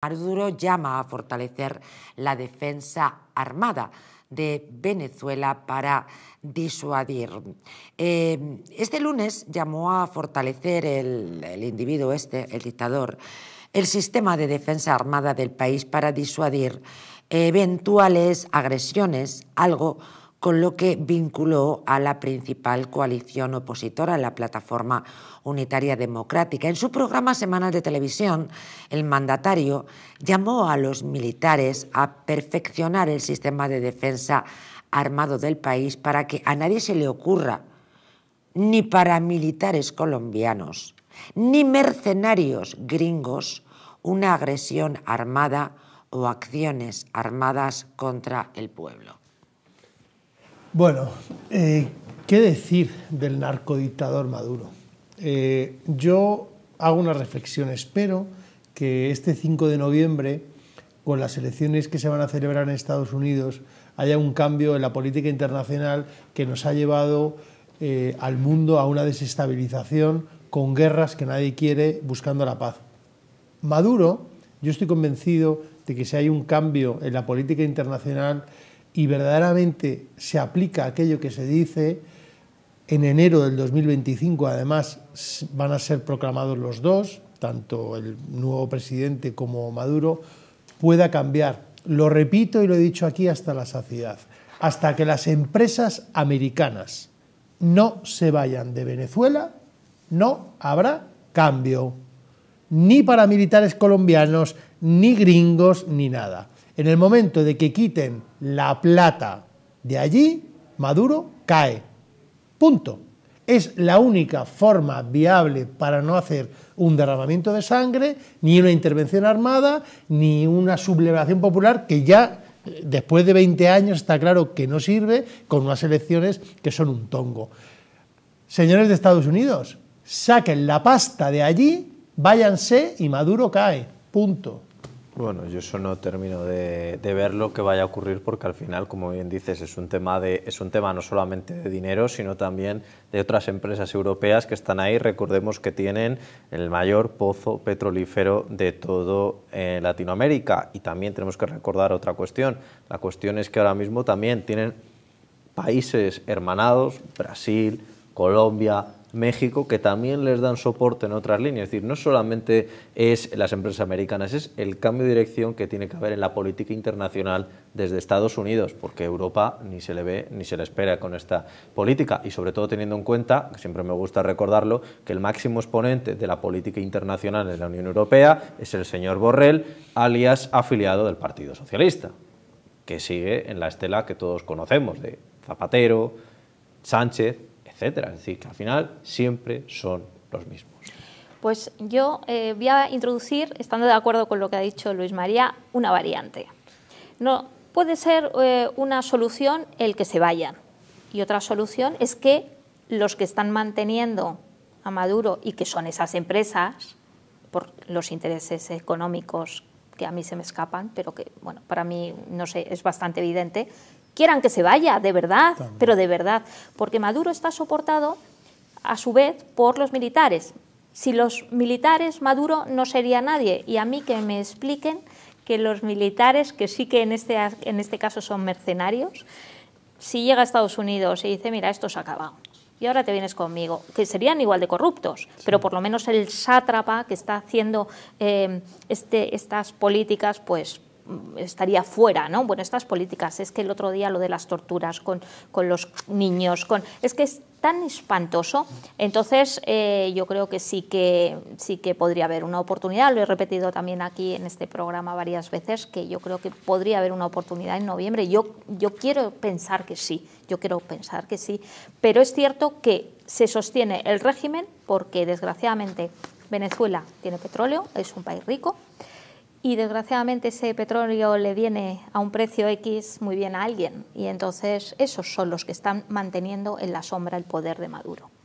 Maduro llama a fortalecer la defensa armada de Venezuela para disuadir. Em, este lunes llamó a fortalecer el, el individuo este, el dictador, el sistema de defensa armada del país para disuadir eventuales agresiones, algo con lo que vinculó a la principal coalición opositora, la Plataforma Unitaria Democrática. En su programa semanal de televisión, el mandatario llamó a los militares a perfeccionar el sistema de defensa armado del país para que a nadie se le ocurra, ni paramilitares colombianos, ni mercenarios gringos, una agresión armada o acciones armadas contra el pueblo. Bueno, eh, ¿qué decir del narcodictador Maduro? Eh, yo hago una reflexión, espero que este 5 de noviembre, con las elecciones que se van a celebrar en Estados Unidos, haya un cambio en la política internacional que nos ha llevado eh, al mundo a una desestabilización con guerras que nadie quiere buscando la paz. Maduro, yo estoy convencido de que si hay un cambio en la política internacional, y verdaderamente se aplica aquello que se dice, en enero del 2025 además van a ser proclamados los dos, tanto el nuevo presidente como Maduro, pueda cambiar. Lo repito y lo he dicho aquí hasta la saciedad, hasta que las empresas americanas no se vayan de Venezuela, no habrá cambio, ni paramilitares colombianos, ni gringos, ni nada. En el momento de que quiten la plata de allí, Maduro cae. Punto. Es la única forma viable para no hacer un derramamiento de sangre, ni una intervención armada, ni una sublevación popular que ya después de 20 años está claro que no sirve con unas elecciones que son un tongo. Señores de Estados Unidos, saquen la pasta de allí, váyanse y Maduro cae. Punto. Bueno, yo eso no termino de, ver lo que vaya a ocurrir porque al final, como bien dices, es un tema de es un tema no solamente de dinero, sino también de otras empresas europeas que están ahí. Recordemos que tienen el mayor pozo petrolífero de todo eh, Latinoamérica y también tenemos que recordar otra cuestión. La cuestión es que ahora mismo también tienen países hermanados, Brasil, Colombia, México, que también les dan soporte en otras líneas. Es decir, no solamente es las empresas americanas, es el cambio de dirección que tiene que haber en la política internacional desde Estados Unidos, porque Europa ni se le ve ni se le espera con esta política. Y sobre todo teniendo en cuenta, que siempre me gusta recordarlo, que el máximo exponente de la política internacional en la Unión Europea es el señor Borrell, alias afiliado del Partido Socialista, que sigue en la estela que todos conocemos de Zapatero, Sánchez, etcétera. Es decir, que al final siempre son los mismos. Pues yo eh, voy a introducir, estando de acuerdo con lo que ha dicho Luis María, una variante. No, puede ser eh, una solución el que se vayan. Y otra solución es que los que están manteniendo a Maduro y que son esas empresas, por los intereses económicos que a mí se me escapan, pero que bueno, para mí no sé, es bastante evidente, quieran que se vaya, de verdad, pero de verdad, porque Maduro está soportado a su vez por los militares. Si los militares, Maduro no sería nadie. Y a mí que me expliquen que los militares, que sí que en este, en este caso son mercenarios, si llega a Estados Unidos y dice, mira, esto se ha acabado, y ahora te vienes conmigo, que serían igual de corruptos, pero por lo menos el sátrapa que está haciendo eh, este, estas políticas, pues estaría fuera, ¿no? Bueno, estas políticas, es que el otro día lo de las torturas con, los niños, con, es que es tan espantoso. Entonces, eh, yo creo que sí que sí que podría haber una oportunidad. Lo he repetido también aquí en este programa varias veces que yo creo que podría haber una oportunidad en noviembre. Yo yo quiero pensar que sí. Yo quiero pensar que sí. Pero es cierto que se sostiene el régimen porque desgraciadamente Venezuela tiene petróleo, es un país rico y desgraciadamente ese petróleo le viene a un precio X muy bien a alguien y entonces esos son los que están manteniendo en la sombra el poder de Maduro.